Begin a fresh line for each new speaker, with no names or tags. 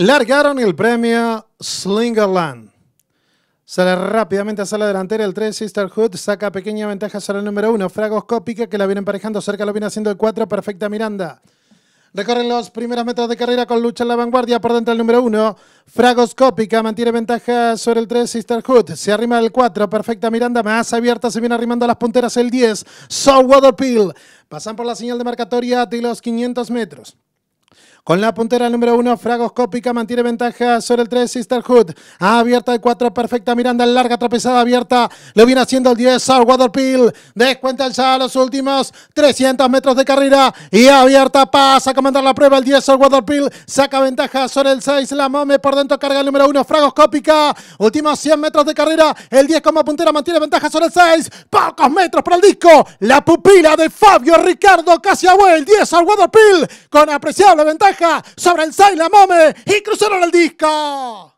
Largaron el premio Slingerland. Sale rápidamente a la delantera el 3 Sisterhood, saca pequeña ventaja sobre el número 1, Fragoscópica que la viene emparejando cerca, lo viene haciendo el 4, Perfecta Miranda. Recorren los primeros metros de carrera con lucha en la vanguardia por dentro el número 1. Fragoscópica mantiene ventaja sobre el 3 Sisterhood. Se arrima el 4. Perfecta Miranda más abierta. Se viene arrimando a las punteras el 10. So Peel. Pasan por la señal de marcatoria de los 500 metros. Con la puntera número uno, Fragoscópica mantiene ventaja sobre el 3, Sisterhood. Ah, abierta el 4, Perfecta Miranda, larga tropezada abierta. Lo viene haciendo el 10, waterpil Waterpill. Descuentan ya los últimos 300 metros de carrera. Y abierta pasa a comandar la prueba el 10, Southwater Waterpill. Saca ventaja sobre el 6, La Mome por dentro carga el número uno, Fragoscópica.
Últimos 100 metros de carrera. El 10 como puntera mantiene ventaja sobre el 6. Pocos metros para el disco. La pupila de Fabio Ricardo casi el 10, Southwater Waterpill. Con apreciable ventaja sobre el la Mome y cruzaron el disco.